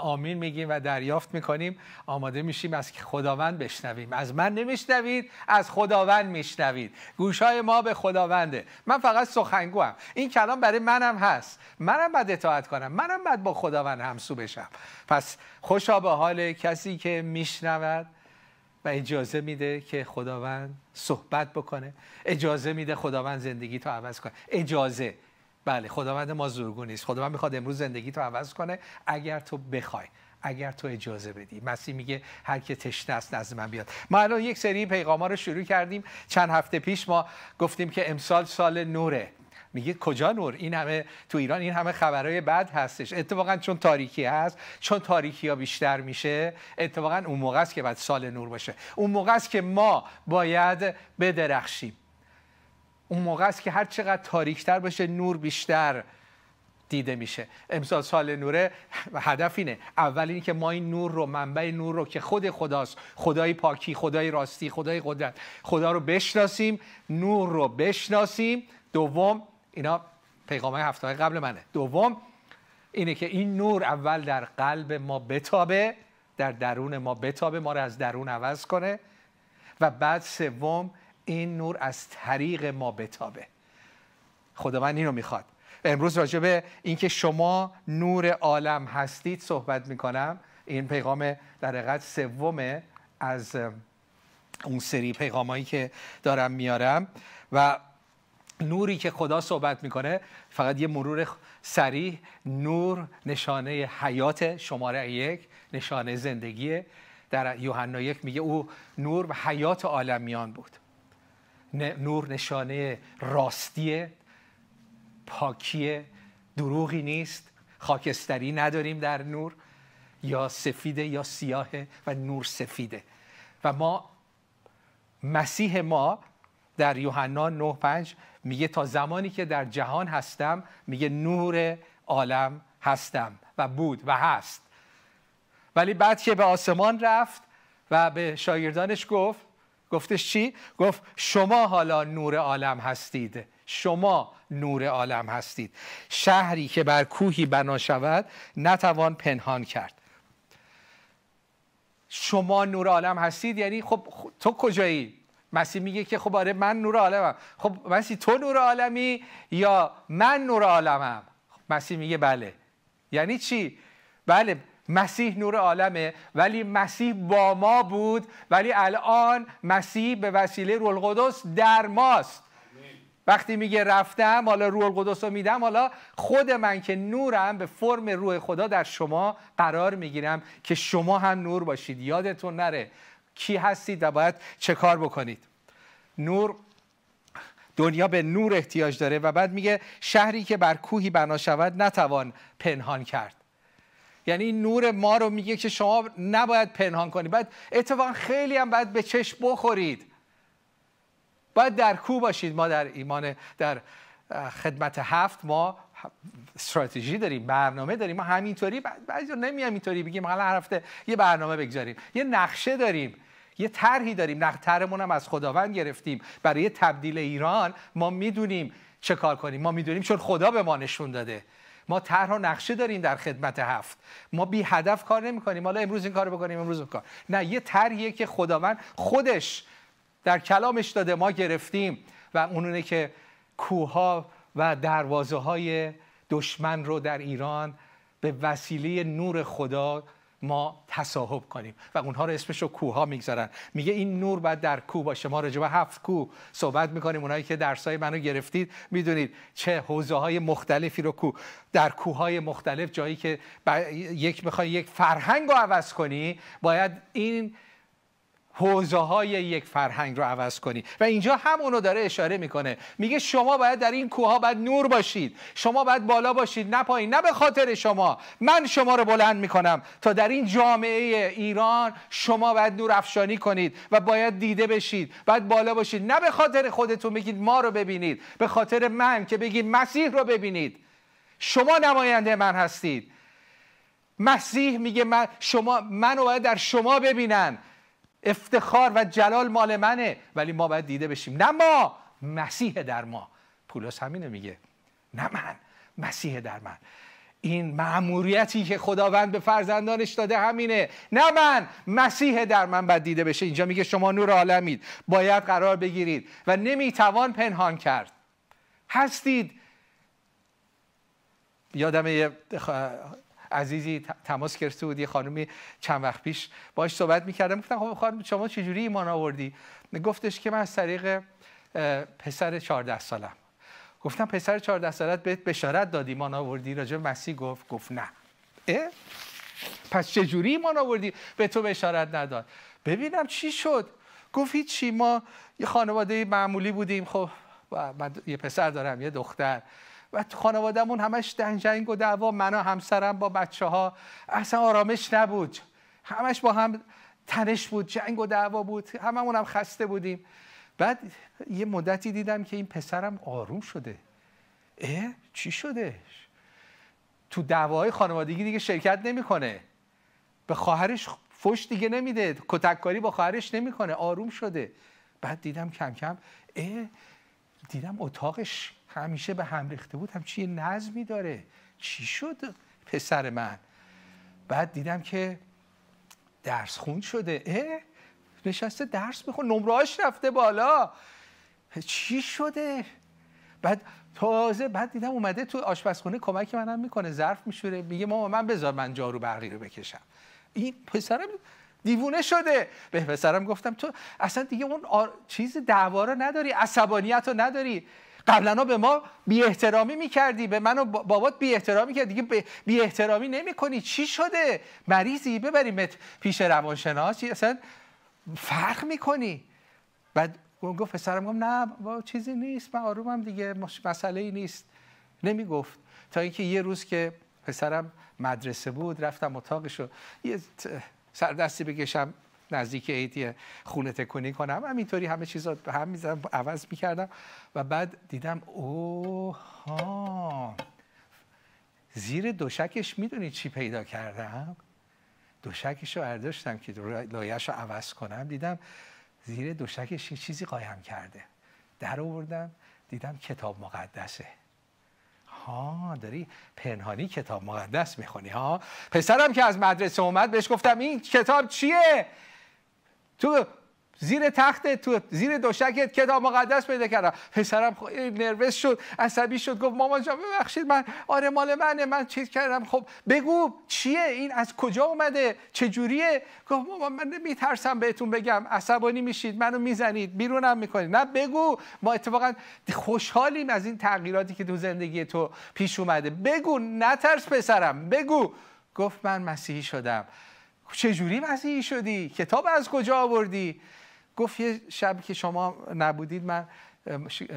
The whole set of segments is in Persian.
آمین میگیم و دریافت میکنیم آماده میشیم از خداوند بشنویم از من نمیشنوید از خداوند میشنوید گوشهای ما به خداونده من فقط سخنگو هم. این کلام برای منم هست منم باید اطاعت کنم منم باید با خداوند همسو بشم پس خوشا به حال کسی که میشنود و اجازه میده که خداوند صحبت بکنه اجازه میده خداوند زندگی تو عوض کنه اجازه بله خداوند ما زورگو نیست خداوند میخواد امروز زندگی تو عوض کنه اگر تو بخوای اگر تو اجازه بدی مسیح میگه هر که تشنه است نزد من بیاد ما الان یک سری پیغاما رو شروع کردیم چند هفته پیش ما گفتیم که امسال سال نوره میگه کجا نور این همه تو ایران این همه خبرهای بد هستش اتفاقا چون تاریکی هست چون تاریکی ها بیشتر میشه اتفاقا اون موقع است که بعد سال نور باشه اون موقع است که ما باید بدرخشیم اون موقع است که هر چقدر تاریکتر باشه نور بیشتر دیده میشه امسال سال نوره هدف اینه اول اینه که ما این نور رو منبع نور رو که خود خداست خدای پاکی خدای راستی خدای قدرت خدا رو بشناسیم نور رو بشناسیم دوم اینا پیغامه هفته قبل منه دوم اینه که این نور اول در قلب ما بتابه در درون ما بتابه ما رو از درون عوض کنه و بعد سوم این نور از طریق ما بتابه خداوند اینو میخواد و امروز به اینکه شما نور عالم هستید صحبت میکنم این پیغام در حقیقت سوم از اون سری پیغامایی که دارم میارم و نوری که خدا صحبت میکنه فقط یه مرور سریع نور نشانه حیات شماره یک نشانه زندگیه در یوحنا یک میگه او نور و حیات عالمیان بود نور نشانه راستیه پاکیه دروغی نیست خاکستری نداریم در نور یا سفیده یا سیاهه و نور سفیده و ما مسیح ما در یوحنا 95 میگه تا زمانی که در جهان هستم میگه نور عالم هستم و بود و هست ولی بعد که به آسمان رفت و به شاگردانش گفت گفتش چی؟ گفت شما حالا نور عالم هستید شما نور عالم هستید شهری که بر کوهی بنا شود نتوان پنهان کرد شما نور عالم هستید یعنی خب تو کجایی مسیح میگه که خب آره من نور عالمم خب مسیح تو نور عالمی یا من نور عالمم خب مسیح میگه بله یعنی چی بله مسیح نور عالمه ولی مسیح با ما بود ولی الان مسیح به وسیله روح القدس در ماست وقتی میگه رفتم حالا روح القدس رو میدم حالا خود من که نورم به فرم روح خدا در شما قرار میگیرم که شما هم نور باشید یادتون نره کی هستید و باید چه کار بکنید نور دنیا به نور احتیاج داره و بعد میگه شهری که بر کوهی بنا شود نتوان پنهان کرد یعنی این نور ما رو میگه که شما نباید پنهان کنید بعد اتفاقا خیلی هم باید به چشم بخورید باید در کو باشید ما در ایمان در خدمت هفت ما استراتژی داریم برنامه داریم ما همینطوری بعضی نمیام اینطوری بگیم حالا هر هفته یه برنامه بگذاریم یه نقشه داریم یه طرحی داریم نقترمون هم از خداوند گرفتیم برای تبدیل ایران ما میدونیم چه کار کنیم ما میدونیم چون خدا به ما نشون داده ما طرح و نقشه داریم در خدمت هفت ما بی هدف کار نمی کنیم حالا امروز این کار بکنیم امروز اون کار نه یه طرحیه که خداوند خودش در کلامش داده ما گرفتیم و اونونه که کوها و دروازه های دشمن رو در ایران به وسیله نور خدا ما تصاحب کنیم و اونها رو اسمش رو کوها میگذارن میگه این نور باید در کوه باشه ما راجبه هفت کوه صحبت میکنیم اونایی که درسای منو گرفتید میدونید چه حوزه های مختلفی رو کوه در کوه مختلف جایی که یک میخوای یک فرهنگ رو عوض کنی باید این حوزه های یک فرهنگ رو عوض کنی و اینجا همونو داره اشاره میکنه میگه شما باید در این کوه ها باید نور باشید شما باید بالا باشید نه پایین نه به خاطر شما من شما رو بلند میکنم تا در این جامعه ایران شما باید نور افشانی کنید و باید دیده بشید باید بالا باشید نه به خاطر خودتون بگید ما رو ببینید به خاطر من که بگید مسیح رو ببینید شما نماینده من هستید مسیح میگه من شما منو باید در شما ببینن افتخار و جلال مال منه ولی ما باید دیده بشیم نه ما مسیح در ما پولس همینو میگه نه من مسیح در من این معموریتی که خداوند به فرزندانش داده همینه نه من مسیح در من باید دیده بشه اینجا میگه شما نور عالمید باید قرار بگیرید و نمیتوان پنهان کرد هستید یادم عزیزی تماس گرفته بود یه خانمی چند وقت پیش باش صحبت میکردم گفتم خب خانم شما چجوری ایمان آوردی گفتش که من از طریق پسر 14 سالم گفتم پسر 14 سالت بهت بشارت دادی ایمان آوردی راجع مسیح گفت گفت نه اه؟ پس چجوری ایمان آوردی به تو بشارت نداد ببینم چی شد گفت چی ما یه خانواده معمولی بودیم خب من یه پسر دارم یه دختر و خانوادهمون همش دنجنگ و دعوا من و همسرم با بچه ها اصلا آرامش نبود همش با هم تنش بود جنگ و دعوا بود هممون هم خسته بودیم بعد یه مدتی دیدم که این پسرم آروم شده اه چی شده تو دعواهای خانوادگی دیگه شرکت نمیکنه به خواهرش فش دیگه نمیده کتککاری با خواهرش نمیکنه آروم شده بعد دیدم کم کم اه دیدم اتاقش همیشه به هم ریخته بود چی نظمی داره چی شد پسر من بعد دیدم که درس خون شده اه نشسته درس میخون نمراش رفته بالا چی شده بعد تازه بعد دیدم اومده تو آشپزخونه کمک منم میکنه ظرف میشوره میگه ماما من بذار من جارو برقی رو بکشم این پسرم دیوونه شده به پسرم گفتم تو اصلا دیگه اون چیز دعوا رو نداری عصبانیت رو نداری قبلا به ما بی احترامی میکردی به من و بابات بی احترامی کردی دیگه بی احترامی کنی چی شده مریضی ببریم پیش روانشناس اصلا فرق میکنی بعد گفت پسرم گفت نه با چیزی نیست من آرومم دیگه مسئله ای نیست نمیگفت تا اینکه یه روز که پسرم مدرسه بود رفتم اتاقش رو یه سردستی بکشم نزدیک ایتی خونه تکونی کنم همینطوری همه چیزا رو هم میزدم عوض میکردم و بعد دیدم ها زیر دوشکش میدونی چی پیدا کردم دوشکش رو ارداشتم که لایش رو عوض کنم دیدم زیر دوشکش یه چیزی قایم کرده در آوردم دیدم کتاب مقدسه ها داری پنهانی کتاب مقدس میخونی ها پسرم که از مدرسه اومد بهش گفتم این کتاب چیه تو زیر تخت تو زیر دوشکت کتاب مقدس پیدا کردم پسرم خب نروس شد عصبی شد گفت مامان جان ببخشید من آره مال منه من چیز کردم خب بگو چیه این از کجا اومده چه جوریه گفت مامان من میترسم بهتون بگم عصبانی میشید منو میزنید بیرونم میکنید نه بگو ما اتفاقا خوشحالیم از این تغییراتی که تو زندگی تو پیش اومده بگو نترس پسرم بگو گفت من مسیحی شدم چجوری مسیحی شدی کتاب از کجا آوردی گفت یه شب که شما نبودید من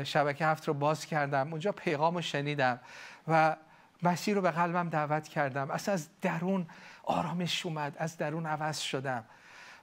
شبکه هفت رو باز کردم اونجا پیغام رو شنیدم و مسیح رو به قلبم دعوت کردم اصلا از درون آرامش اومد از درون عوض شدم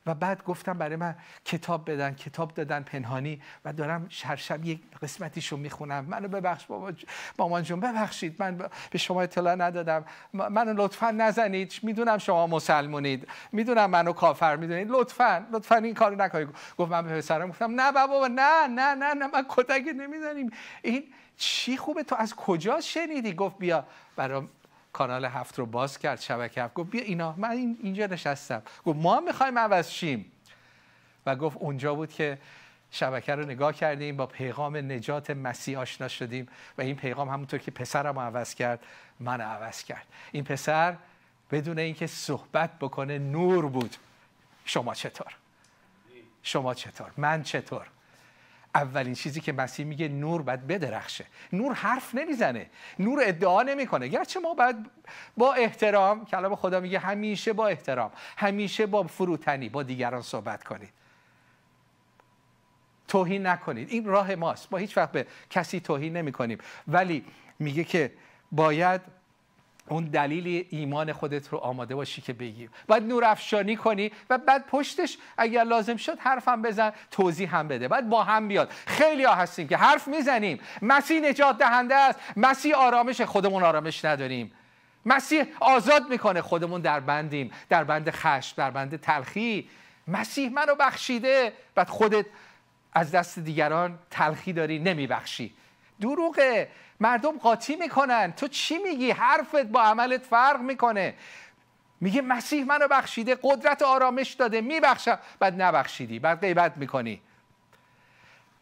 و بعد گفتم برای من کتاب بدن کتاب دادن پنهانی و دارم شرشب یک قسمتیشو میخونم منو ببخش بابا مامان جون ببخشید من به شما اطلاع ندادم منو لطفا نزنید میدونم شما مسلمونید میدونم منو کافر میدونید لطفا لطفا این کارو نکنید گفت من به پسرم گفتم نه بابا نه نه نه نه من کتک نمیزنیم این چی خوبه تو از کجا شنیدی گفت بیا برام کانال هفت رو باز کرد شبکه هفت گفت بیا اینا من اینجا نشستم گفت ما هم میخوایم عوض شیم و گفت اونجا بود که شبکه رو نگاه کردیم با پیغام نجات مسیح آشنا شدیم و این پیغام همونطور که پسرم عوض کرد من عوض کرد این پسر بدون اینکه صحبت بکنه نور بود شما چطور شما چطور من چطور اولین چیزی که مسیح میگه نور باید بدرخشه نور حرف نمیزنه نور ادعا نمیکنه گرچه ما باید با احترام کلام خدا میگه همیشه با احترام همیشه با فروتنی با دیگران صحبت کنید توهین نکنید این راه ماست ما هیچ وقت به کسی توهین نمی کنیم ولی میگه که باید اون دلیل ایمان خودت رو آماده باشی که بگی باید افشانی کنی و بعد پشتش اگر لازم شد حرفم بزن توضیح هم بده بعد با هم بیاد خیلی ها هستیم که حرف میزنیم مسیح نجات دهنده است مسیح آرامش خودمون آرامش نداریم مسیح آزاد میکنه خودمون در بندیم در بند خشم در بند تلخی مسیح منو بخشیده بعد خودت از دست دیگران تلخی داری نمیبخشی دروغه مردم قاطی میکنن تو چی میگی حرفت با عملت فرق میکنه میگه مسیح منو بخشیده قدرت آرامش داده میبخشم بعد نبخشیدی بعد غیبت میکنی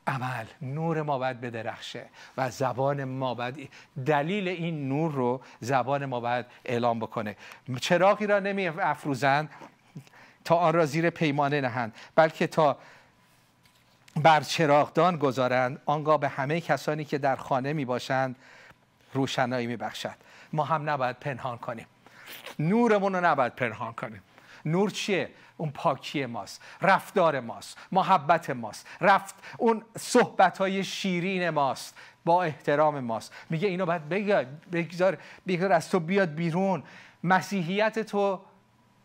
عمل نور ما باید بدرخشه و زبان ما باید دلیل این نور رو زبان ما باید اعلام بکنه چراغی را نمی افروزند تا آن را زیر پیمانه نهند بلکه تا بر چراغدان گذارند آنگاه به همه کسانی که در خانه می باشند روشنایی می بخشد ما هم نباید پنهان کنیم نورمون رو نباید پنهان کنیم نور چیه؟ اون پاکی ماست رفتار ماست محبت ماست رفت اون صحبت های شیرین ماست با احترام ماست میگه اینو باید بگذار بگذار از تو بیاد بیرون مسیحیت تو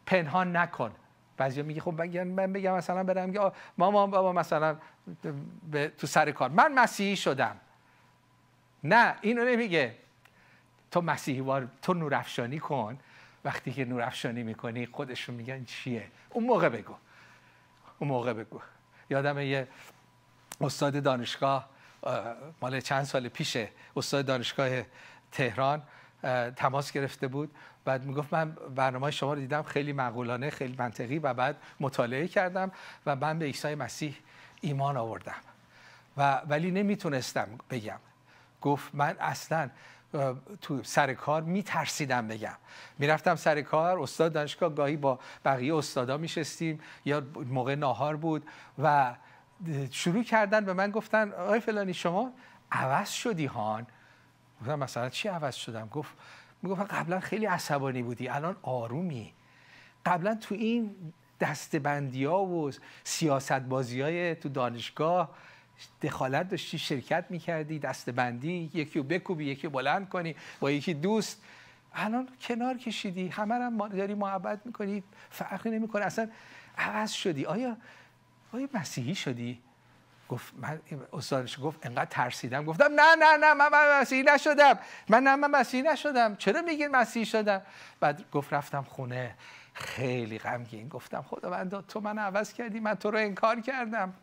پنهان نکن بعضی میگه خب من بگم مثلا برم میگه ماما بابا مثلا به تو سر کار من مسیحی شدم نه اینو نمیگه تو مسیحی تو نورافشانی کن وقتی که نورافشانی میکنی خودشون میگن چیه اون موقع بگو اون موقع بگو یادم یه استاد دانشگاه مال چند سال پیشه استاد دانشگاه تهران تماس گرفته بود بعد میگفت من برنامه شما رو دیدم خیلی معقولانه خیلی منطقی و بعد مطالعه کردم و من به عیسی مسیح ایمان آوردم و ولی نمیتونستم بگم گفت من اصلا تو سر کار میترسیدم بگم میرفتم سر کار استاد دانشگاه گاهی با بقیه استادا میشستیم یا موقع ناهار بود و شروع کردن به من گفتن آقای فلانی شما عوض شدی هان گفتم مثلا چی عوض شدم گفت میگفت قبلا خیلی عصبانی بودی الان آرومی قبلا تو این دستبندی ها و سیاست بازی های تو دانشگاه دخالت داشتی شرکت میکردی دستبندی یکی رو بکوبی یکی بلند کنی با یکی دوست الان کنار کشیدی همه هم داری محبت میکنی فرقی نمیکنه اصلا عوض شدی آیا آیا مسیحی شدی گفت من استادش گفت انقدر ترسیدم گفتم نه نه نه من, من مسیحی نشدم من نه من مسیحی نشدم چرا میگین مسیحی شدم بعد گفت رفتم خونه خیلی غمگین گفتم خداوند تو من عوض کردی من تو رو انکار کردم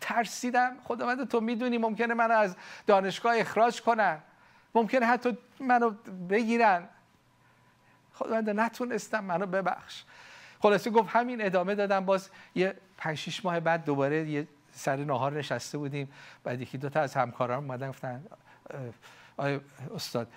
ترسیدم خداوند تو میدونی ممکنه منو از دانشگاه اخراج کنن ممکنه حتی منو بگیرن خداوند نتونستم منو ببخش خلاصه گفت همین ادامه دادم باز یه پنج شیش ماه بعد دوباره یه سر ناهار نشسته بودیم بعد یکی دوتا از همکاران اومدن گفتن آیا استاد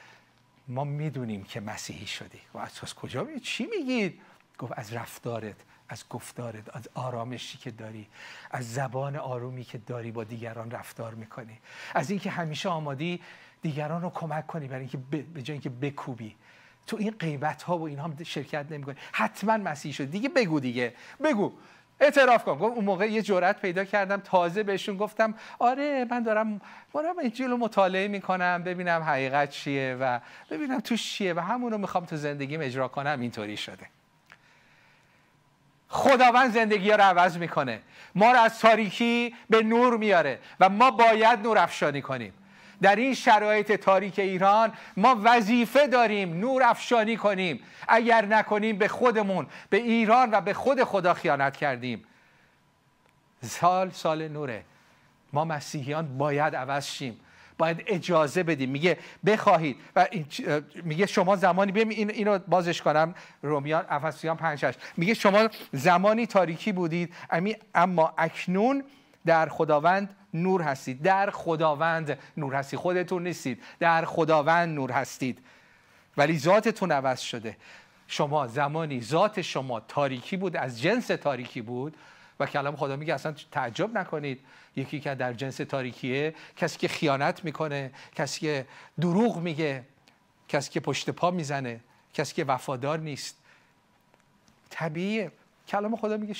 ما میدونیم که مسیحی شدی و از کجا می چی میگید گفت از رفتارت از گفتارت از آرامشی که داری از زبان آرومی که داری با دیگران رفتار میکنی از اینکه همیشه آمادی دیگران رو کمک کنی برای اینکه به جای اینکه بکوبی تو این غیبت ها و اینها شرکت نمیکنی حتما مسیحی شدی دیگه بگو دیگه بگو اعتراف کنم گفت اون موقع یه جرأت پیدا کردم تازه بهشون گفتم آره من دارم دارم انجیل رو مطالعه میکنم ببینم حقیقت چیه و ببینم تو چیه و همون رو میخوام تو زندگیم اجرا کنم اینطوری شده خداوند زندگی رو عوض میکنه ما رو از تاریکی به نور میاره و ما باید نور افشانی کنیم در این شرایط تاریک ایران ما وظیفه داریم نور افشانی کنیم اگر نکنیم به خودمون به ایران و به خود خدا خیانت کردیم سال سال نوره ما مسیحیان باید عوض شیم باید اجازه بدیم میگه بخواهید و میگه شما زمانی بیم اینو بازش کنم رومیان افسیان 5 میگه شما زمانی تاریکی بودید اما اکنون در خداوند نور هستید در خداوند نور هستید خودتون نیستید در خداوند نور هستید ولی ذاتتون عوض شده شما زمانی ذات شما تاریکی بود از جنس تاریکی بود و کلام خدا میگه اصلا تعجب نکنید یکی که در جنس تاریکیه کسی که خیانت میکنه کسی که دروغ میگه کسی که پشت پا میزنه کسی که وفادار نیست طبیعیه کلام خدا میگه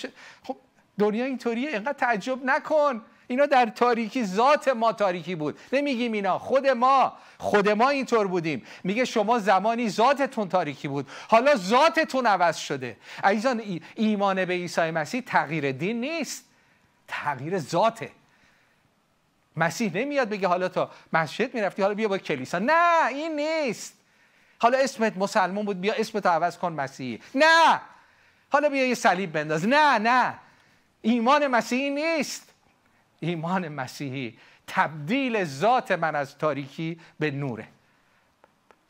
خب دنیا اینطوریه اینقدر تعجب نکن اینا در تاریکی ذات ما تاریکی بود نمیگیم اینا خود ما خود ما اینطور بودیم میگه شما زمانی ذاتتون تاریکی بود حالا ذاتتون عوض شده عزیزان ایمان به عیسی مسیح تغییر دین نیست تغییر ذاته مسیح نمیاد بگه حالا تا مسجد میرفتی حالا بیا با کلیسا نه این نیست حالا اسمت مسلمان بود بیا اسمت عوض کن مسیحی نه حالا بیا یه صلیب بنداز نه نه ایمان مسیحی نیست ایمان مسیحی تبدیل ذات من از تاریکی به نوره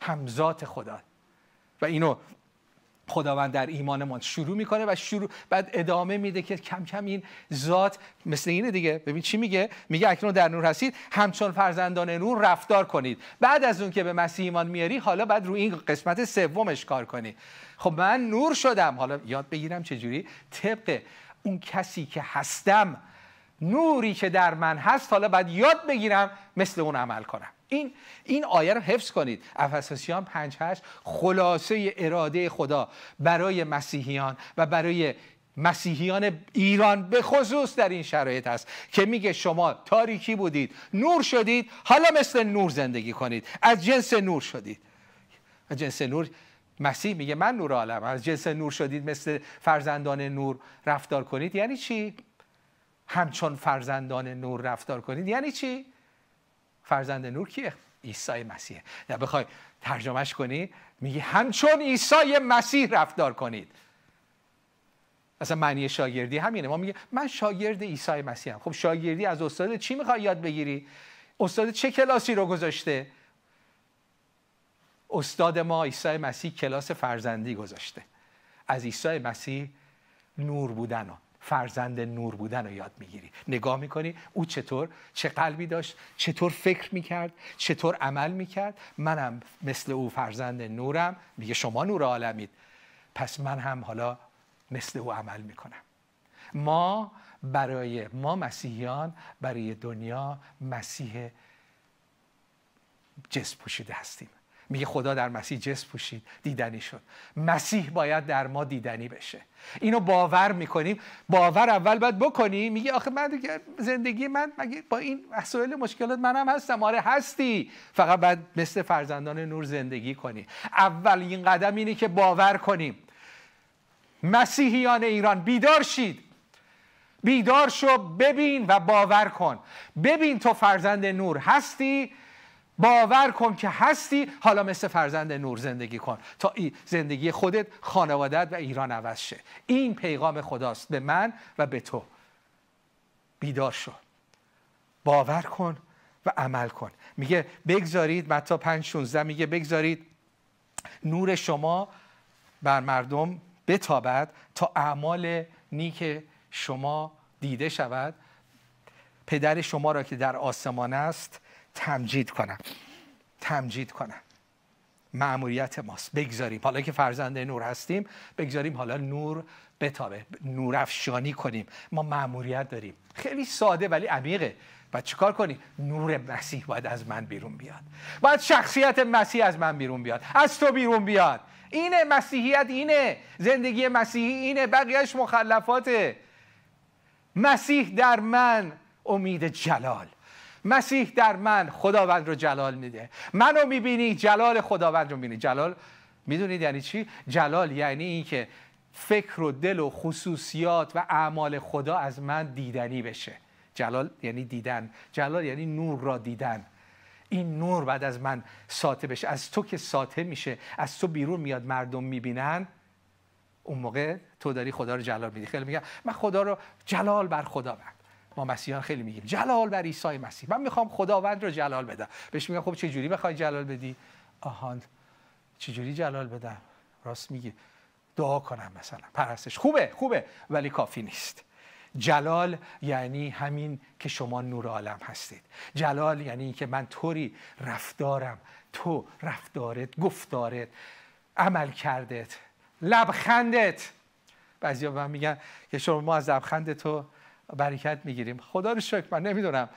هم ذات خدا و اینو خداوند در ایمانمان شروع میکنه و شروع بعد ادامه میده که کم کم این ذات مثل اینه دیگه ببین چی میگه میگه اکنون در نور هستید همچون فرزندان نور رفتار کنید بعد از اون که به مسیح ایمان میاری حالا بعد روی این قسمت سومش کار کنی خب من نور شدم حالا یاد بگیرم چجوری طبق اون کسی که هستم نوری که در من هست حالا باید یاد بگیرم مثل اون عمل کنم این این آیه رو حفظ کنید افسسیان 5 8 خلاصه اراده خدا برای مسیحیان و برای مسیحیان ایران به خصوص در این شرایط است که میگه شما تاریکی بودید نور شدید حالا مثل نور زندگی کنید از جنس نور شدید از جنس نور مسیح میگه من نور عالم از جنس نور شدید مثل فرزندان نور رفتار کنید یعنی چی همچون فرزندان نور رفتار کنید یعنی چی فرزند نور کیه عیسی مسیح یا بخوای ترجمهش کنی میگه همچون عیسی مسیح رفتار کنید اصلا معنی شاگردی همینه ما میگه من شاگرد عیسی مسیحم خب شاگردی از استاد چی میخوای یاد بگیری استاد چه کلاسی رو گذاشته استاد ما عیسی مسیح کلاس فرزندی گذاشته از عیسی مسیح نور بودن و فرزند نور بودن رو یاد میگیری نگاه میکنی او چطور چه قلبی داشت چطور فکر میکرد چطور عمل میکرد منم مثل او فرزند نورم میگه شما نور عالمید پس من هم حالا مثل او عمل میکنم ما برای ما مسیحیان برای دنیا مسیح جس پوشیده هستیم میگه خدا در مسیح جس پوشید دیدنی شد مسیح باید در ما دیدنی بشه اینو باور میکنیم باور اول باید بکنی میگه آخه من زندگی من مگه با این مسائل مشکلات منم هستم آره هستی فقط باید مثل فرزندان نور زندگی کنی این قدم اینه که باور کنیم مسیحیان ایران بیدار شید بیدار شو ببین و باور کن ببین تو فرزند نور هستی باور کن که هستی حالا مثل فرزند نور زندگی کن تا این زندگی خودت خانوادت و ایران عوض شه این پیغام خداست به من و به تو بیدار شو باور کن و عمل کن میگه بگذارید متا 5 16 میگه بگذارید نور شما بر مردم بتابد تا اعمال نیک شما دیده شود پدر شما را که در آسمان است تمجید کنم تمجید کنم معمولیت ماست بگذاریم حالا که فرزند نور هستیم بگذاریم حالا نور بتابه نورافشانی کنیم ما معمولیت داریم خیلی ساده ولی عمیقه و چیکار کنی نور مسیح باید از من بیرون بیاد باید شخصیت مسیح از من بیرون بیاد از تو بیرون بیاد اینه مسیحیت اینه زندگی مسیحی اینه بقیهش مخلفاته مسیح در من امید جلال مسیح در من خداوند رو جلال میده منو میبینی جلال خداوند رو میبینی جلال میدونید یعنی چی جلال یعنی اینکه فکر و دل و خصوصیات و اعمال خدا از من دیدنی بشه جلال یعنی دیدن جلال یعنی نور را دیدن این نور بعد از من ساته بشه از تو که ساته میشه از تو بیرون میاد مردم میبینن اون موقع تو داری خدا رو جلال میدی خیلی میگن من خدا رو جلال بر خدا ما مسیحیان خیلی میگیم جلال بر عیسی مسیح من میخوام خداوند رو جلال بدم بهش میگم خب چه جوری میخوای جلال بدی آهان چه جوری جلال بدم راست میگی دعا کنم مثلا پرستش خوبه خوبه ولی کافی نیست جلال یعنی همین که شما نور عالم هستید جلال یعنی اینکه من طوری رفتارم تو رفتارت گفتارت عمل کردت لبخندت بعضی ها من میگن که شما ما از لبخند تو برکت میگیریم خدا رو شکر من نمیدونم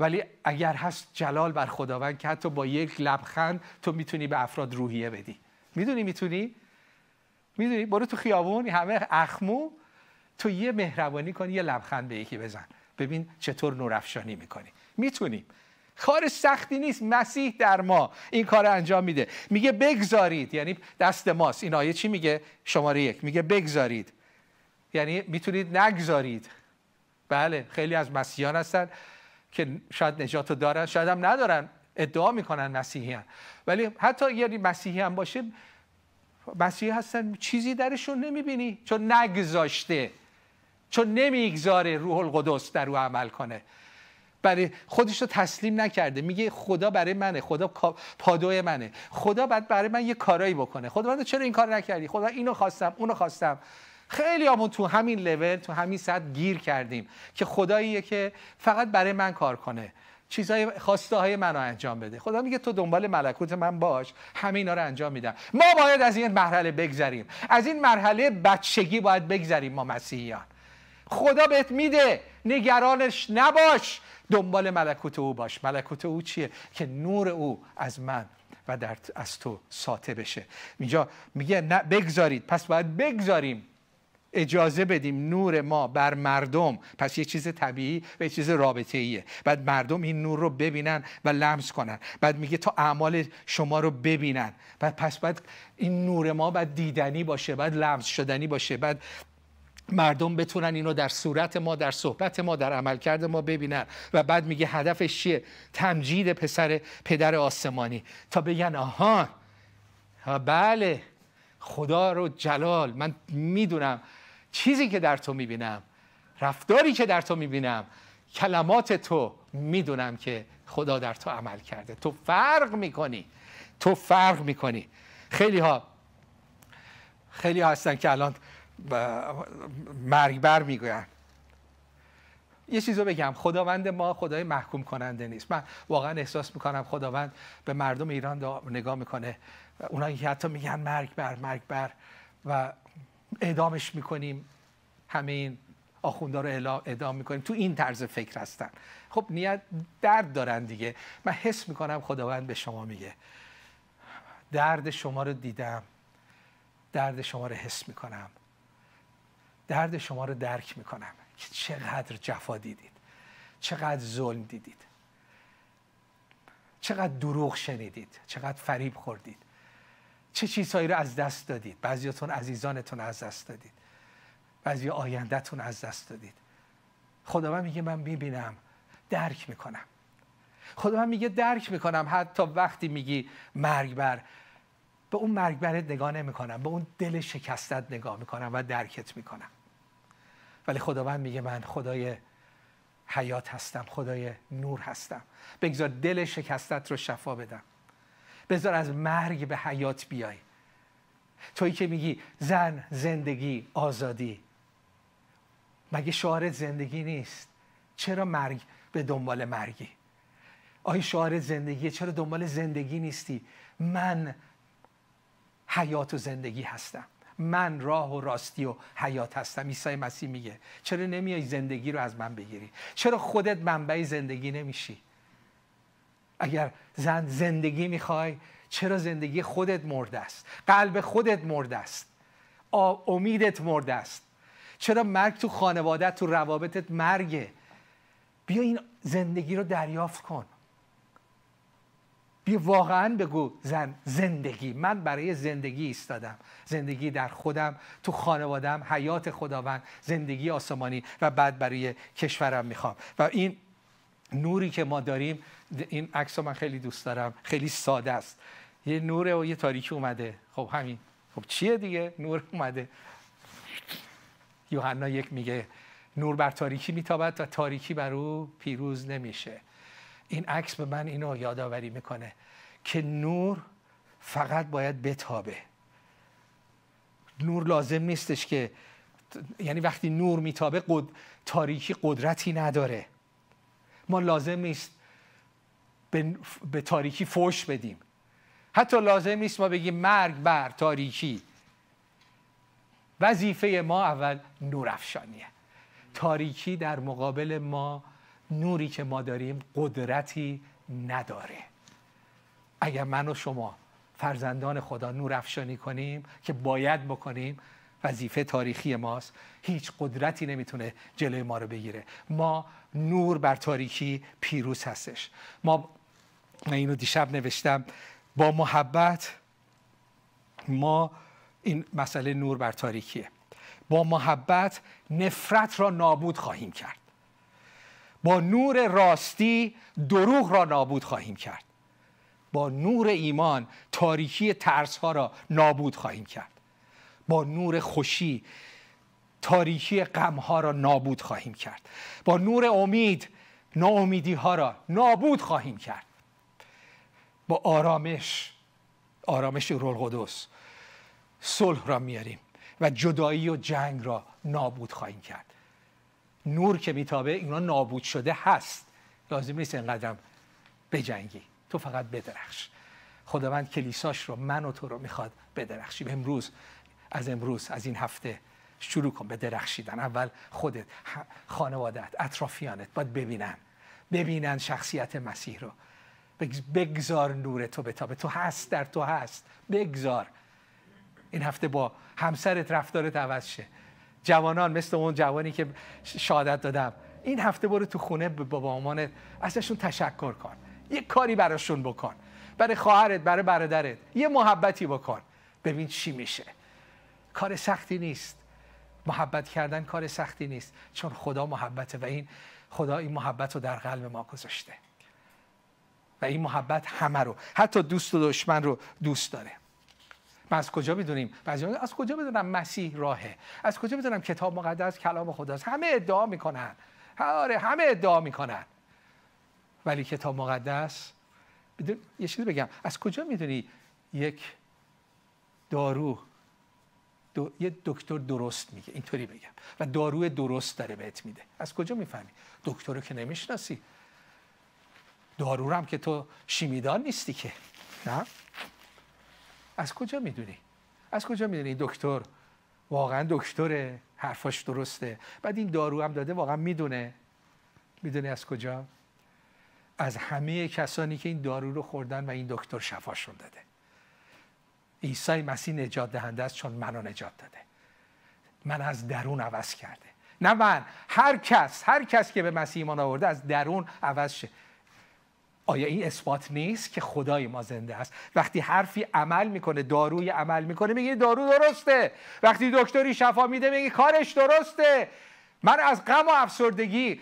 ولی اگر هست جلال بر خداوند که حتی با یک لبخند تو میتونی به افراد روحیه بدی میدونی میتونی میدونی برو تو خیابون همه اخمو تو یه مهربانی کن یه لبخند به یکی بزن ببین چطور نورافشانی میکنی میتونیم کار سختی نیست مسیح در ما این کار انجام میده میگه بگذارید یعنی دست ماست این آیه چی میگه شماره یک میگه بگذارید یعنی میتونید نگذارید بله خیلی از مسیحیان هستن که شاید نجات رو دارن شاید هم ندارن ادعا میکنن مسیحیان ولی حتی یعنی مسیحی هم باشه مسیحی هستن چیزی درشون نمیبینی چون نگذاشته چون نمیگذاره روح القدس در او عمل کنه برای خودش رو تسلیم نکرده میگه خدا برای منه خدا پادوی منه خدا بعد برای من یه کارایی بکنه خدا چرا این کار نکردی خدا اینو خواستم اونو خواستم خیلی همون تو همین لول تو همین سطح گیر کردیم که خداییه که فقط برای من کار کنه چیزهای خواسته های من رو انجام بده خدا میگه تو دنبال ملکوت من باش همه اینا رو انجام میدم ما باید از این مرحله بگذریم از این مرحله بچگی باید بگذریم ما مسیحیان خدا بهت میده نگرانش نباش دنبال ملکوت او باش ملکوت او چیه که نور او از من و در از تو ساته بشه اینجا میگه نه بگذارید پس باید بگذاریم اجازه بدیم نور ما بر مردم پس یه چیز طبیعی و یه چیز رابطه‌ایه ایه بعد مردم این نور رو ببینن و لمس کنن بعد میگه تا اعمال شما رو ببینن بعد پس بعد این نور ما بعد دیدنی باشه بعد لمس شدنی باشه بعد مردم بتونن اینو در صورت ما در صحبت ما در عملکرد ما ببینن و بعد میگه هدفش چیه تمجید پسر پدر آسمانی تا بگن آها بله خدا رو جلال من میدونم چیزی که در تو میبینم رفتاری که در تو میبینم کلمات تو میدونم که خدا در تو عمل کرده تو فرق میکنی تو فرق میکنی خیلی ها خیلی هستن که الان مرگ بر میگوین یه چیز رو بگم خداوند ما خدای محکوم کننده نیست من واقعا احساس میکنم خداوند به مردم ایران نگاه میکنه اونایی که حتی میگن مرگ بر مرگ بر و اعدامش میکنیم همه این آخوندا رو اعدام میکنیم تو این طرز فکر هستن خب نیت درد دارن دیگه من حس میکنم خداوند به شما میگه درد شما رو دیدم درد شما رو حس میکنم درد شما رو درک میکنم که چقدر جفا دیدید چقدر ظلم دیدید چقدر دروغ شنیدید چقدر فریب خوردید چه چیزهایی رو از دست دادید بعضیاتون عزیزانتون از دست دادید بعضی آیندهتون از دست دادید خداوند میگه من میبینم درک میکنم خداوند میگه درک میکنم حتی وقتی میگی مرگ بر به اون مرگ برت نگاه نمیکنم به اون دل شکستت نگاه میکنم و درکت میکنم ولی خداوند میگه من خدای حیات هستم خدای نور هستم بگذار دل شکستت رو شفا بدم بذار از مرگ به حیات بیای توی که میگی زن زندگی آزادی مگه شعار زندگی نیست چرا مرگ به دنبال مرگی آیا شعار زندگی چرا دنبال زندگی نیستی من حیات و زندگی هستم من راه و راستی و حیات هستم عیسی مسیح میگه چرا نمیای زندگی رو از من بگیری چرا خودت منبع زندگی نمیشی اگر زن زندگی میخوای چرا زندگی خودت مرده است قلب خودت مرده است امیدت مرده است چرا مرگ تو خانواده تو روابطت مرگه بیا این زندگی رو دریافت کن بیا واقعا بگو زن زندگی من برای زندگی ایستادم زندگی در خودم تو خانوادم حیات خداوند زندگی آسمانی و بعد برای کشورم میخوام و این نوری که ما داریم این عکس من خیلی دوست دارم خیلی ساده است یه نور و یه تاریکی اومده خب همین خب چیه دیگه نور اومده یوحنا یک میگه نور بر تاریکی میتابد و تاریکی بر او پیروز نمیشه این عکس به من اینو یادآوری میکنه که نور فقط باید بتابه نور لازم نیستش که یعنی وقتی نور میتابه قد... تاریکی قدرتی نداره ما لازم نیست به،, تاریکی فوش بدیم حتی لازم نیست ما بگیم مرگ بر تاریکی وظیفه ما اول نورافشانیه تاریکی در مقابل ما نوری که ما داریم قدرتی نداره اگر من و شما فرزندان خدا نور افشانی کنیم که باید بکنیم وظیفه تاریخی ماست هیچ قدرتی نمیتونه جلوی ما رو بگیره ما نور بر تاریکی پیروز هستش ما من اینو دیشب نوشتم با محبت ما این مسئله نور بر تاریکیه با محبت نفرت را نابود خواهیم کرد با نور راستی دروغ را نابود خواهیم کرد با نور ایمان تاریکی ترس ها را نابود خواهیم کرد با نور خوشی تاریکی غم ها را نابود خواهیم کرد با نور امید ناامیدی ها را نابود خواهیم کرد با آرامش آرامش رول قدوس صلح را میاریم و جدایی و جنگ را نابود خواهیم کرد نور که میتابه اینا نابود شده هست لازم نیست اینقدرم بجنگی تو فقط بدرخش خداوند کلیساش رو من و تو رو میخواد بدرخشیم امروز از امروز از این هفته شروع کن به درخشیدن اول خودت خانوادت اطرافیانت باید ببینن ببینن شخصیت مسیح رو بگذار نور تو بتابه تو هست در تو هست بگذار این هفته با همسرت رفتارت عوض شه جوانان مثل اون جوانی که شادت دادم این هفته برو تو خونه به بابا ازشون تشکر کن یه کاری براشون بکن برای خواهرت برای برادرت یه محبتی بکن ببین چی میشه کار سختی نیست محبت کردن کار سختی نیست چون خدا محبته و این خدا این محبت رو در قلب ما گذاشته و این محبت همه رو حتی دوست و دشمن رو دوست داره ما از کجا بدونیم از کجا بدونم مسیح راهه از کجا بدونم کتاب مقدس کلام خداست همه ادعا میکنن آره همه ادعا میکنن ولی کتاب مقدس بدون... یه چیزی بگم از کجا میدونی یک دارو یه دکتر درست میگه اینطوری بگم و داروی درست داره بهت میده از کجا میفهمی دکتر رو که نمیشناسی دارو هم که تو شیمیدان نیستی که نه از کجا میدونی از کجا میدونی دکتر واقعا دکتر حرفاش درسته بعد این دارو هم داده واقعا میدونه میدونه از کجا از همه کسانی که این دارو رو خوردن و این دکتر شفاشون داده عیسی مسیح نجات دهنده است چون منو نجات داده من از درون عوض کرده نه من هر کس هر کس که به مسیح ایمان آورده از درون عوض شه آیا این اثبات نیست که خدای ما زنده است وقتی حرفی عمل میکنه داروی عمل میکنه میگه دارو درسته وقتی دکتری شفا میده میگه کارش درسته من از غم و افسردگی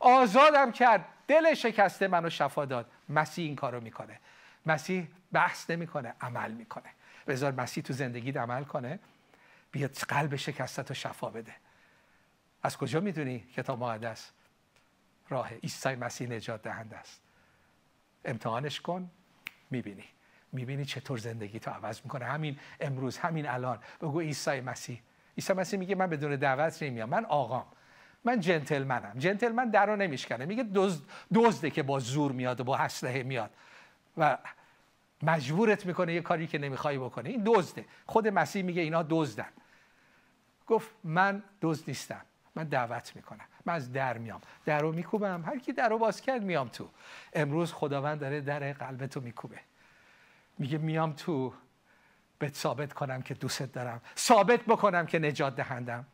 آزادم کرد دل شکسته منو شفا داد مسیح این کارو میکنه مسیح بحث نمیکنه عمل میکنه بذار مسیح تو زندگی عمل کنه بیاد قلب شکسته تو شفا بده از کجا میدونی کتاب مقدس راه عیسی مسیح نجات دهنده است امتحانش کن میبینی میبینی چطور زندگی تو عوض میکنه همین امروز همین الان بگو عیسی مسیح عیسی مسیح میگه من بدون دعوت نمیام من آقام من جنتلمنم جنتلمن درو نمیشکنه میگه دزد دزده که با زور میاد و با اسلحه میاد و مجبورت میکنه یه کاری که نمیخوای بکنه این دزده خود مسیح میگه اینا دزدن گفت من دزد نیستم من دعوت میکنم از در میام در رو میکوبم هر کی در رو باز کرد میام تو امروز خداوند داره در قلب تو میکوبه میگه میام تو بهت ثابت کنم که دوستت دارم ثابت بکنم که نجات دهندم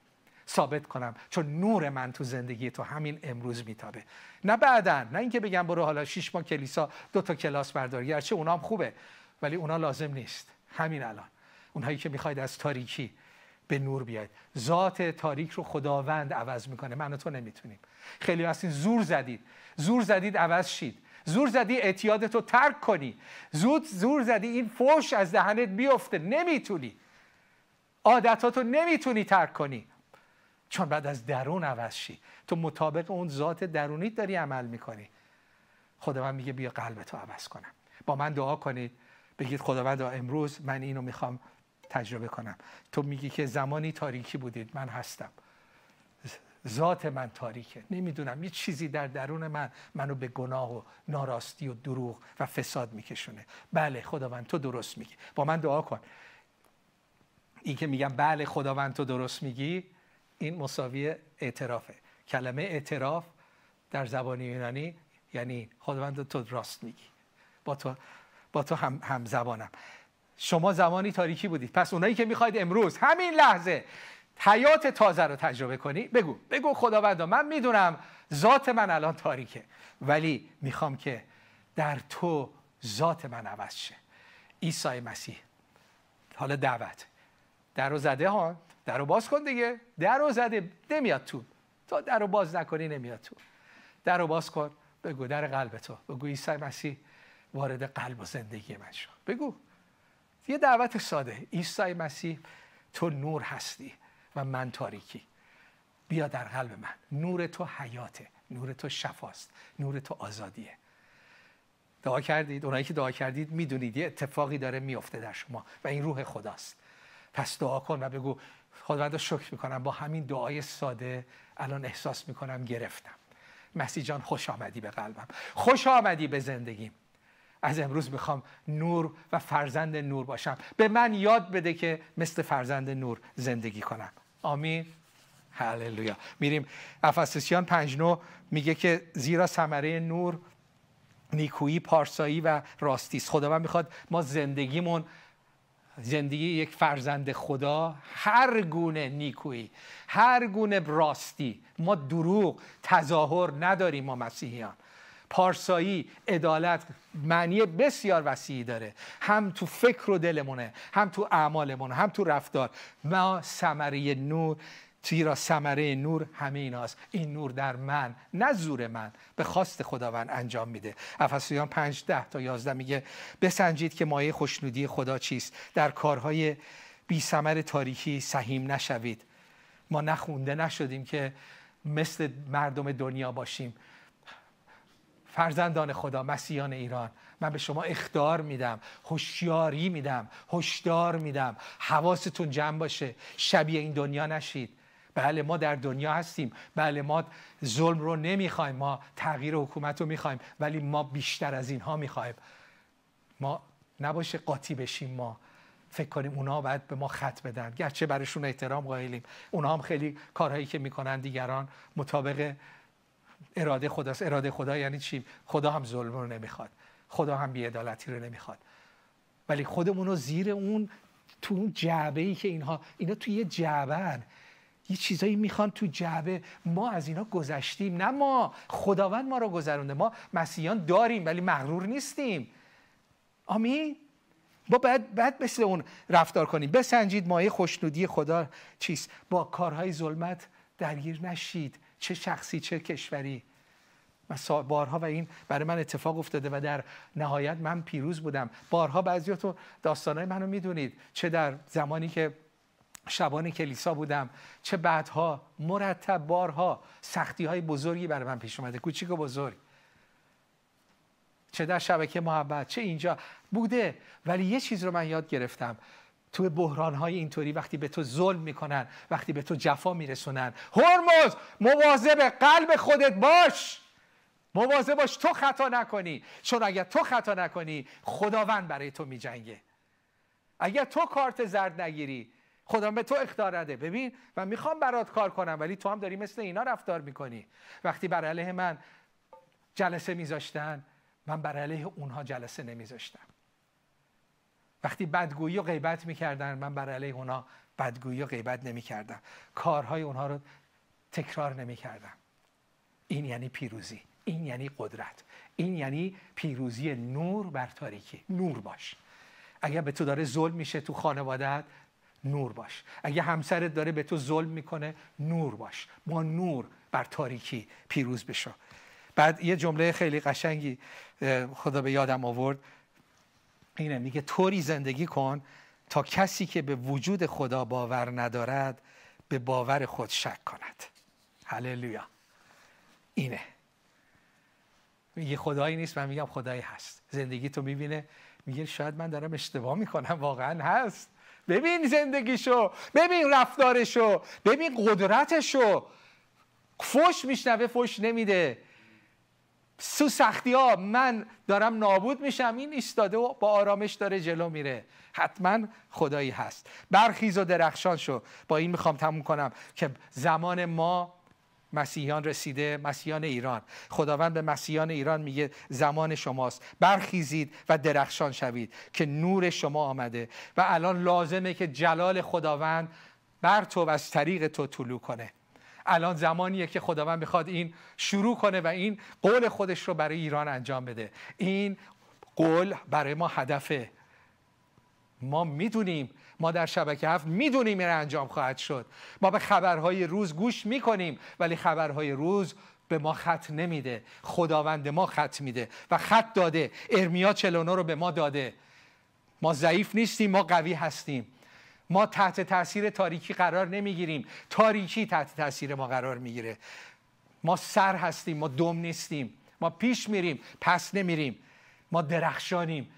ثابت کنم چون نور من تو زندگی تو همین امروز میتابه نه بعدا نه اینکه بگم برو حالا شش ماه کلیسا دو تا کلاس برداری هرچه اونام خوبه ولی اونا لازم نیست همین الان اونهایی که میخواید از تاریکی به نور بیاید ذات تاریک رو خداوند عوض میکنه من و تو نمیتونیم خیلی هستین زور زدید زور زدید عوض شید زور زدی اعتیادت رو ترک کنی زود زور زدی این فوش از دهنت بیفته نمیتونی عادتاتو نمیتونی ترک کنی چون بعد از درون عوض شی تو مطابق اون ذات درونیت داری عمل میکنی خداوند میگه بیا قلبتو عوض کنم با من دعا کنید بگید خداوند امروز من اینو میخوام تجربه کنم تو میگی که زمانی تاریکی بودید من هستم ذات من تاریکه نمیدونم یه چیزی در درون من منو به گناه و ناراستی و دروغ و فساد میکشونه بله خداوند تو درست میگی با من دعا کن این که میگم بله خداوند تو درست میگی این مساوی اعترافه کلمه اعتراف در زبان یونانی یعنی خداوند تو راست میگی با تو با تو هم, هم زبانم شما زمانی تاریکی بودید پس اونایی که میخواید امروز همین لحظه حیات تازه رو تجربه کنی بگو بگو خداوندا من میدونم ذات من الان تاریکه ولی میخوام که در تو ذات من عوض شه عیسی مسیح حالا دعوت در رو زده ها در رو باز کن دیگه در رو زده نمیاد تو تا در رو باز نکنی نمیاد تو در رو باز کن بگو در قلب تو بگو عیسی مسیح وارد قلب و زندگی من شو، بگو یه دعوت ساده عیسی مسیح تو نور هستی و من تاریکی بیا در قلب من نور تو حیاته نور تو شفاست نور تو آزادیه دعا کردید اونایی که دعا کردید میدونید یه اتفاقی داره میفته در شما و این روح خداست پس دعا کن و بگو خداوند رو شکر میکنم با همین دعای ساده الان احساس میکنم گرفتم مسیح جان خوش آمدی به قلبم خوش آمدی به زندگیم از امروز میخوام نور و فرزند نور باشم به من یاد بده که مثل فرزند نور زندگی کنم آمین هللویا میریم افسوسیان 5 میگه که زیرا ثمره نور نیکویی پارسایی و راستی است خدا من میخواد ما زندگیمون زندگی یک فرزند خدا هر گونه نیکویی هر گونه راستی ما دروغ تظاهر نداریم ما مسیحیان پارسایی عدالت معنی بسیار وسیعی داره هم تو فکر و دلمونه هم تو اعمالمون هم تو رفتار ما ثمره نور تیرا ثمره نور همه ایناست این نور در من نه زور من به خواست خداوند انجام میده افسیان 5 ده تا 11 میگه بسنجید که مایه خوشنودی خدا چیست در کارهای بی سمر تاریکی سهیم نشوید ما نخونده نشدیم که مثل مردم دنیا باشیم فرزندان خدا مسیحان ایران من به شما اختار میدم هوشیاری میدم هشدار میدم حواستون جمع باشه شبیه این دنیا نشید بله ما در دنیا هستیم بله ما ظلم رو نمیخوایم ما تغییر حکومت رو میخوایم ولی ما بیشتر از اینها میخوایم ما نباشه قاطی بشیم ما فکر کنیم اونا باید به ما خط بدن گرچه برشون احترام قائلیم اونا هم خیلی کارهایی که میکنن دیگران مطابق اراده خداست اراده خدا یعنی چی خدا هم ظلم رو نمیخواد خدا هم بیعدالتی رو نمیخواد ولی خودمون رو زیر اون تو اون جعبه ای که اینها اینا تو یه جعبه یه چیزایی میخوان تو جعبه ما از اینا گذشتیم نه ما خداوند ما رو گذرونده ما مسیحیان داریم ولی مغرور نیستیم آمین با بعد بعد مثل اون رفتار کنیم بسنجید مایه خوشنودی خدا چیست با کارهای ظلمت درگیر نشید چه شخصی چه کشوری بارها و این برای من اتفاق افتاده و در نهایت من پیروز بودم بارها تو داستانهای منو میدونید چه در زمانی که شبان کلیسا بودم چه بعدها مرتب بارها سختی های بزرگی برای من پیش اومده کوچیک و بزرگ چه در شبکه محبت چه اینجا بوده ولی یه چیز رو من یاد گرفتم تو بحران های اینطوری وقتی به تو ظلم میکنن وقتی به تو جفا میرسونن هرمز مواظب قلب خودت باش مواظب باش تو خطا نکنی چون اگر تو خطا نکنی خداوند برای تو میجنگه اگر تو کارت زرد نگیری خدا به تو اختار نده ببین من میخوام برات کار کنم ولی تو هم داری مثل اینا رفتار میکنی وقتی بر علیه من جلسه میذاشتن من بر علیه اونها جلسه نمیذاشتم وقتی بدگویی و غیبت میکردن من بر علیه اونا بدگویی و غیبت نمیکردم کارهای اونها رو تکرار نمیکردم این یعنی پیروزی این یعنی قدرت این یعنی پیروزی نور بر تاریکی نور باش اگر به تو داره ظلم میشه تو خانوادت نور باش اگه همسرت داره به تو ظلم میکنه نور باش ما نور بر تاریکی پیروز بشو بعد یه جمله خیلی قشنگی خدا به یادم آورد اینه میگه طوری زندگی کن تا کسی که به وجود خدا باور ندارد به باور خود شک کند هللویا اینه میگه خدایی نیست من میگم خدایی هست زندگی تو میبینه میگه شاید من دارم اشتباه میکنم واقعا هست ببین زندگیشو ببین رفتارشو ببین قدرتشو فش میشنوه فش نمیده سو سختی ها من دارم نابود میشم این ایستاده و با آرامش داره جلو میره حتما خدایی هست برخیز و درخشان شو با این میخوام تموم کنم که زمان ما مسیحیان رسیده مسیحیان ایران خداوند به مسیحیان ایران میگه زمان شماست برخیزید و درخشان شوید که نور شما آمده و الان لازمه که جلال خداوند بر تو و از طریق تو طلوع کنه الان زمانیه که خداوند میخواد این شروع کنه و این قول خودش رو برای ایران انجام بده این قول برای ما هدفه ما میدونیم ما در شبکه هفت میدونیم این انجام خواهد شد ما به خبرهای روز گوش میکنیم ولی خبرهای روز به ما خط نمیده خداوند ما خط میده و خط داده ارمیا چلونو رو به ما داده ما ضعیف نیستیم ما قوی هستیم ما تحت تاثیر تاریکی قرار نمیگیریم تاریکی تحت تاثیر ما قرار میگیره ما سر هستیم ما دم نیستیم ما پیش میریم پس نمیریم ما درخشانیم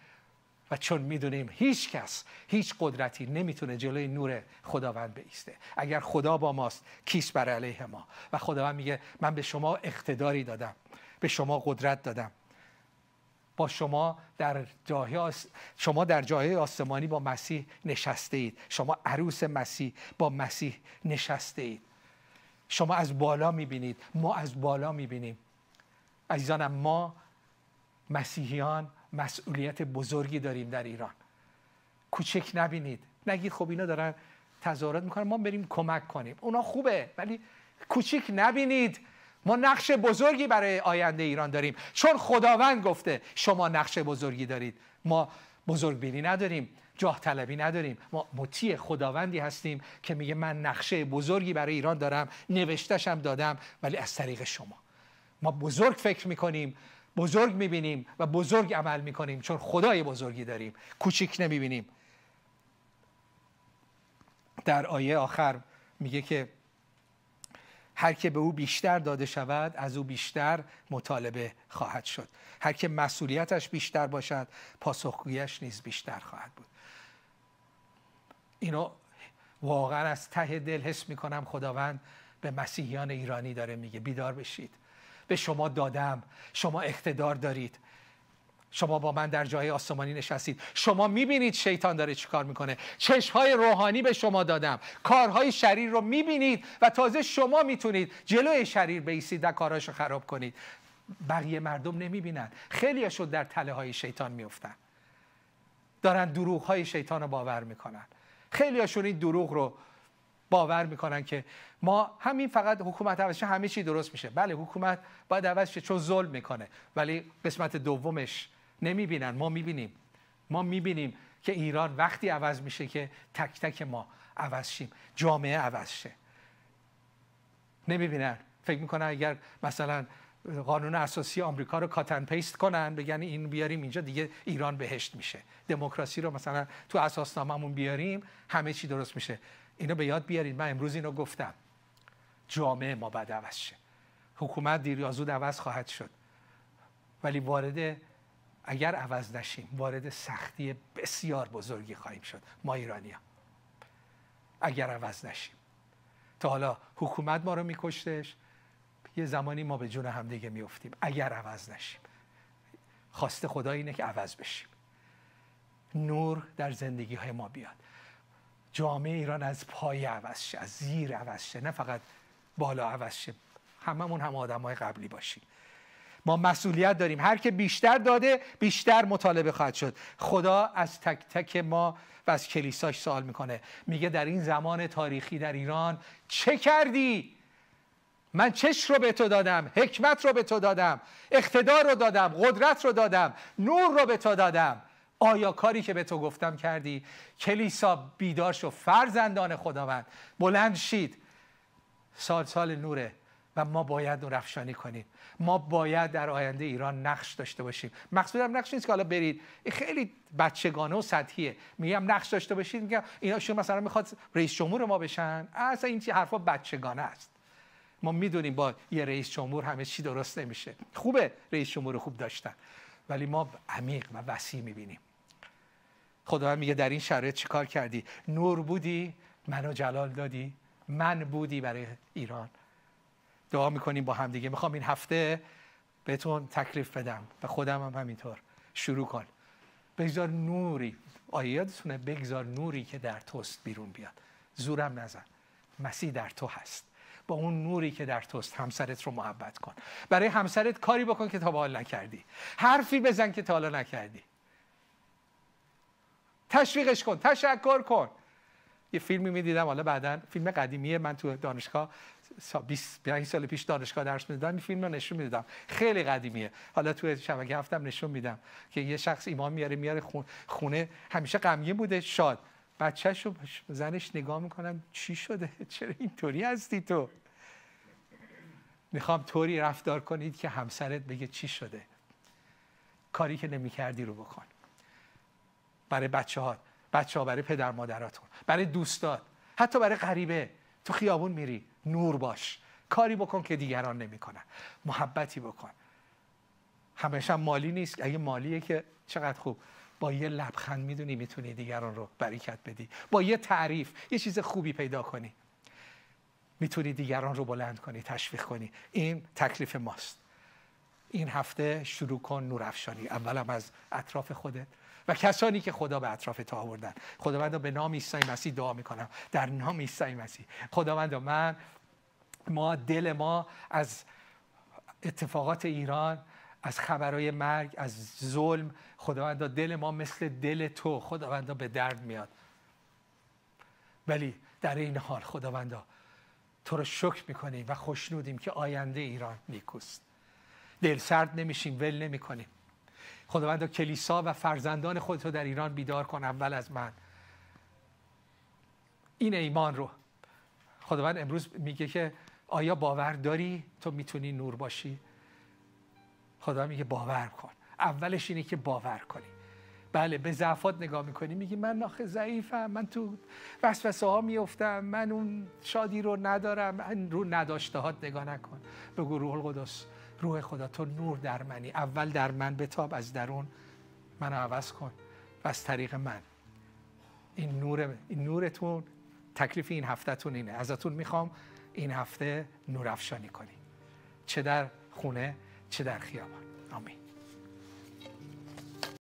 و چون میدونیم هیچ کس هیچ قدرتی نمیتونه جلوی نور خداوند بیسته اگر خدا با ماست کیس بر علیه ما و خداوند میگه من به شما اقتداری دادم به شما قدرت دادم با شما در جاهای شما در جای آسمانی با مسیح نشسته اید شما عروس مسیح با مسیح نشسته اید شما از بالا میبینید ما از بالا میبینیم عزیزانم ما مسیحیان مسئولیت بزرگی داریم در ایران کوچک نبینید نگید خب اینا دارن تظاهرات میکنن ما بریم کمک کنیم اونا خوبه ولی کوچیک نبینید ما نقش بزرگی برای آینده ایران داریم چون خداوند گفته شما نقش بزرگی دارید ما بزرگ بینی نداریم جاه طلبی نداریم ما مطیع خداوندی هستیم که میگه من نقشه بزرگی برای ایران دارم نوشتشم دادم ولی از طریق شما ما بزرگ فکر میکنیم بزرگ میبینیم و بزرگ عمل میکنیم چون خدای بزرگی داریم کوچیک نمیبینیم در آیه آخر میگه که هر که به او بیشتر داده شود از او بیشتر مطالبه خواهد شد هر که مسئولیتش بیشتر باشد پاسخگویش نیز بیشتر خواهد بود اینو واقعا از ته دل حس میکنم خداوند به مسیحیان ایرانی داره میگه بیدار بشید به شما دادم شما اقتدار دارید شما با من در جای آسمانی نشستید شما میبینید شیطان داره چیکار میکنه چشمهای روحانی به شما دادم کارهای شریر رو میبینید و تازه شما میتونید جلوی شریر بیسید و رو خراب کنید بقیه مردم نمیبینن شد در تله های شیطان میفتن دارن دروغ های شیطان رو باور میکنن خیلیاشون این دروغ رو باور میکنن که ما همین فقط حکومت عوض همه چی درست میشه بله حکومت باید عوض شه چون ظلم میکنه ولی قسمت دومش نمیبینن ما میبینیم ما میبینیم که ایران وقتی عوض میشه که تک تک ما عوض شیم جامعه عوض شه نمیبینن فکر میکنن اگر مثلا قانون اساسی آمریکا رو کاتن پیست کنن بگن این بیاریم اینجا دیگه ایران بهشت میشه دموکراسی رو مثلا تو اساسناممون بیاریم همه چی درست میشه اینو به یاد بیارید من امروز اینو گفتم جامعه ما بعد عوض شه حکومت دیر یا عوض خواهد شد ولی وارد اگر عوض نشیم وارد سختی بسیار بزرگی خواهیم شد ما ایرانی اگر عوض نشیم تا حالا حکومت ما رو میکشتش یه زمانی ما به جون هم دیگه میفتیم اگر عوض نشیم خواست خدا اینه که عوض بشیم نور در زندگی های ما بیاد جامعه ایران از پای عوض شه از زیر عوض شه نه فقط بالا عوض شه هممون هم آدم های قبلی باشیم ما مسئولیت داریم هر که بیشتر داده بیشتر مطالبه خواهد شد خدا از تک تک ما و از کلیساش سوال میکنه میگه در این زمان تاریخی در ایران چه کردی من چش رو به تو دادم حکمت رو به تو دادم اقتدار رو دادم قدرت رو دادم نور رو به تو دادم آیا کاری که به تو گفتم کردی کلیسا بیدار شو فرزندان خداوند بلند شید سال سال نوره و ما باید رفشانی کنیم ما باید در آینده ایران نقش داشته باشیم مقصودم نقش نیست که حالا برید این خیلی بچگانه و سطحیه میگم نقش داشته باشید میگم اینا شما مثلا میخواد رئیس جمهور ما بشن اصلا این حرفا بچگانه است ما میدونیم با یه رئیس جمهور همه چی درست نمیشه خوبه رئیس جمهور خوب داشتن ولی ما عمیق و وسیع میبینیم خدا میگه در این شرایط چیکار کردی نور بودی منو جلال دادی من بودی برای ایران دعا میکنیم با دیگه میخوام این هفته بهتون تکلیف بدم و خودم هم همینطور شروع کن بگذار نوری آیه یادتونه بگذار نوری که در توست بیرون بیاد زورم نزن مسیح در تو هست با اون نوری که در توست همسرت رو محبت کن برای همسرت کاری بکن که تا به حال نکردی حرفی بزن که تا حالا نکردی تشویقش کن تشکر کن یه فیلمی میدیدم حالا بعدا فیلم قدیمیه من تو دانشگاه 20 سال پیش دانشگاه درس میدادم این فیلم رو نشون میدادم خیلی قدیمیه حالا تو شبکه هفتم نشون میدم که یه شخص ایمان میاره میاره خونه همیشه غمگین بوده شاد بچهش زنش نگاه میکنم چی شده چرا اینطوری هستی تو میخوام طوری رفتار کنید که همسرت بگه چی شده کاری که نمیکردی رو بکن برای بچه بچه ها برای پدر مادراتون برای دوستات حتی برای غریبه تو خیابون میری نور باش کاری بکن که دیگران نمیکنن محبتی بکن همیشه مالی نیست اگه مالیه که چقدر خوب با یه لبخند میدونی میتونی دیگران رو برکت بدی با یه تعریف یه چیز خوبی پیدا کنی میتونی دیگران رو بلند کنی تشویق کنی این تکلیف ماست این هفته شروع کن نورافشانی اولم از اطراف خودت و کسانی که خدا به اطراف تو آوردن خداوند به نام عیسی مسیح دعا میکنم در نام عیسی مسیح خداوند من ما دل ما از اتفاقات ایران از خبرهای مرگ از ظلم خداوند دل ما مثل دل تو خداوند به درد میاد ولی در این حال خداوندا تو رو شکر میکنیم و خوشنودیم که آینده ایران نیکوست دل سرد نمیشیم ول نمیکنیم خداوند کلیسا و فرزندان خودتو در ایران بیدار کن اول از من این ایمان رو خداوند امروز میگه که آیا باور داری تو میتونی نور باشی خدا میگه باور کن اولش اینه که باور کنی بله به ضعفات نگاه میکنی میگی من ناخه ضعیفم من تو وسوسه ها میفتم من اون شادی رو ندارم من رو نداشته هات نگاه نکن بگو روح القدس روح خدا تو نور در منی اول در من بتاب از درون منو عوض کن و از طریق من این, نور، این نورتون تکلیف این هفتهتون اینه ازتون میخوام این هفته نورافشانی کنی چه در خونه چه در خیابان آمین